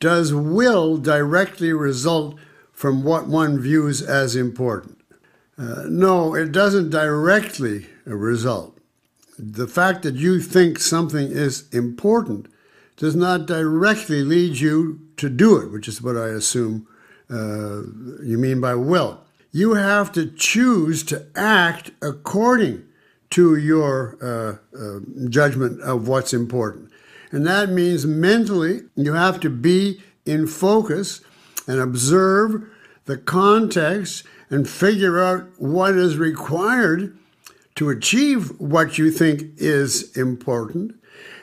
Does will directly result from what one views as important? Uh, no, it doesn't directly result. The fact that you think something is important does not directly lead you to do it, which is what I assume uh, you mean by will. You have to choose to act according to your uh, uh judgment of what's important. And that means mentally, you have to be in focus and observe the context and figure out what is required to achieve what you think is important.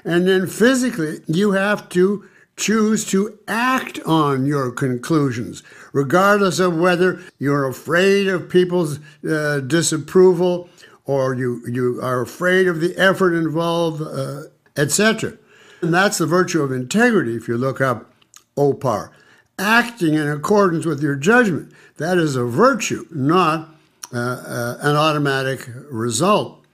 And then physically, you have to choose to act on your conclusions, regardless of whether you're afraid of people's uh, disapproval or you, you are afraid of the effort involved, uh, etc. And that's the virtue of integrity if you look up OPAR. Acting in accordance with your judgment. That is a virtue, not uh, uh, an automatic result.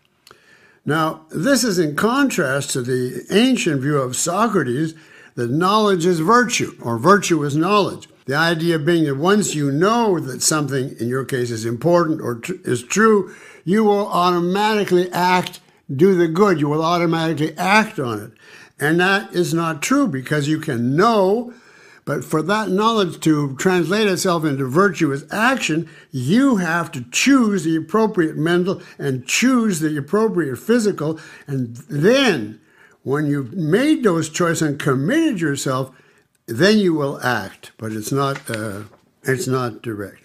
Now, this is in contrast to the ancient view of Socrates that knowledge is virtue, or virtue is knowledge. The idea being that once you know that something, in your case, is important or tr- is true, you will automatically act do the good, you will automatically act on it. And that is not true because you can know, but for that knowledge to translate itself into virtuous action, you have to choose the appropriate mental and choose the appropriate physical. And then, when you've made those choices and committed yourself, then you will act. But it's not, uh, it's not direct.